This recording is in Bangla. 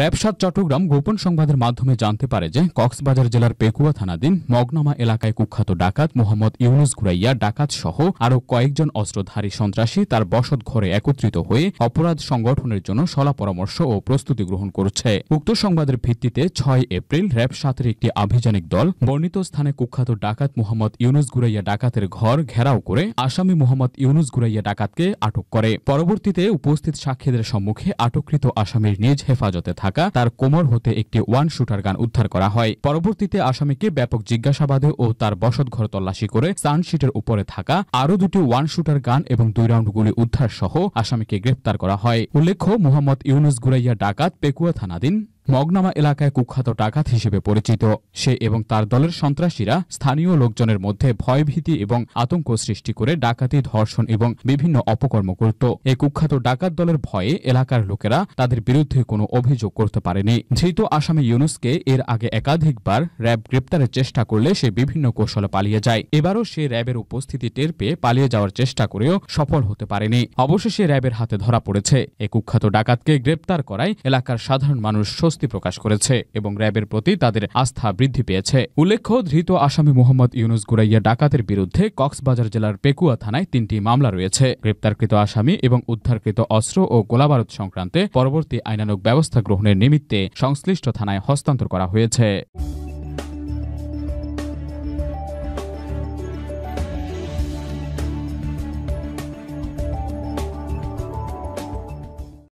র্যাবসাদ চট্টগ্রাম গোপন সংবাদের মাধ্যমে জানতে পারে যে কক্সবাজার জেলার পেকুয়া থানাধীন মগনামা এলাকায় কুখ্যাত ডাকাত মোহাম্মদ ইউনুস ঘুরাইয়া ডাকাত সহ আরও কয়েকজন অস্ত্রধারী সন্ত্রাসী তার বসত ঘরে একত্রিত হয়ে অপরাধ সংগঠনের জন্য সলা পরামর্শ ও প্রস্তুতি গ্রহণ করছে উক্ত সংবাদের ভিত্তিতে ছয় এপ্রিল র্যাবসাতের একটি আভিযানিক দল বর্ণিত স্থানে কুখ্যাত ডাকাত মোহাম্মদ ইউনুস গুরাইয়া ডাকাতের ঘর ঘেরাও করে আসামি মোহাম্মদ ইউনুস গুরাইয়া ডাকাতকে আটক করে পরবর্তীতে উপস্থিত সাক্ষীদের সম্মুখে আটককৃত আসামির নিজ হেফাজতে থাকা তার কোমর হতে একটি ওয়ান শুটার গান উদ্ধার করা হয় পরবর্তীতে আসামিকে ব্যাপক জিজ্ঞাসাবাদে ও তার বসতঘর তল্লাশি করে সানশিটের উপরে থাকা আরও দুটি ওয়ান শুটার গান এবং দুই রাউন্ড গুলি উদ্ধার সহ আসামিকে গ্রেপ্তার করা হয় উল্লেখ্য মোহাম্মদ ইউনুস গুরাইয়া ডাকাত পেকুয়া থানাধীন মগনামা এলাকায় কুখ্যাত ডাকাত হিসেবে পরিচিত সে এবং তার দলের সন্ত্রাসীরা স্থানীয় লোকজনের মধ্যে ভয়ভীতি এবং আতঙ্ক সৃষ্টি করে ডাকাতি ধর্ষণ এবং বিভিন্ন অপকর্ম করত এই কুখ্যাত ডাকাত দলের ভয়ে এলাকার লোকেরা তাদের বিরুদ্ধে কোনো অভিযোগ করতে পারেনি ধৃত আসামি ইউনুসকে এর আগে একাধিকবার র্যাব গ্রেপ্তারের চেষ্টা করলে সে বিভিন্ন কৌশলে পালিয়ে যায় এবারও সে র্যাবের উপস্থিতি টের পেয়ে পালিয়ে যাওয়ার চেষ্টা করেও সফল হতে পারেনি অবশেষে র্যাবের হাতে ধরা পড়েছে এ কুখ্যাত ডাকাতকে গ্রেপ্তার করায় এলাকার সাধারণ মানুষ স্বস্তি প্রকাশ করেছে এবং র্যাবের প্রতি তাদের আস্থা বৃদ্ধি পেয়েছে উল্লেখ্য ধৃত আসামি মোহাম্মদ ইউনুস গুরাইয়া ডাকাতের বিরুদ্ধে কক্সবাজার জেলার পেকুয়া থানায় তিনটি মামলা রয়েছে গ্রেপ্তারকৃত আসামি এবং উদ্ধারকৃত অস্ত্র ও গোলাবারুদ সংক্রান্তে পরবর্তী আইনানুগ ব্যবস্থা গ্রহণের নিমিত্তে সংশ্লিষ্ট থানায় হস্তান্তর করা হয়েছে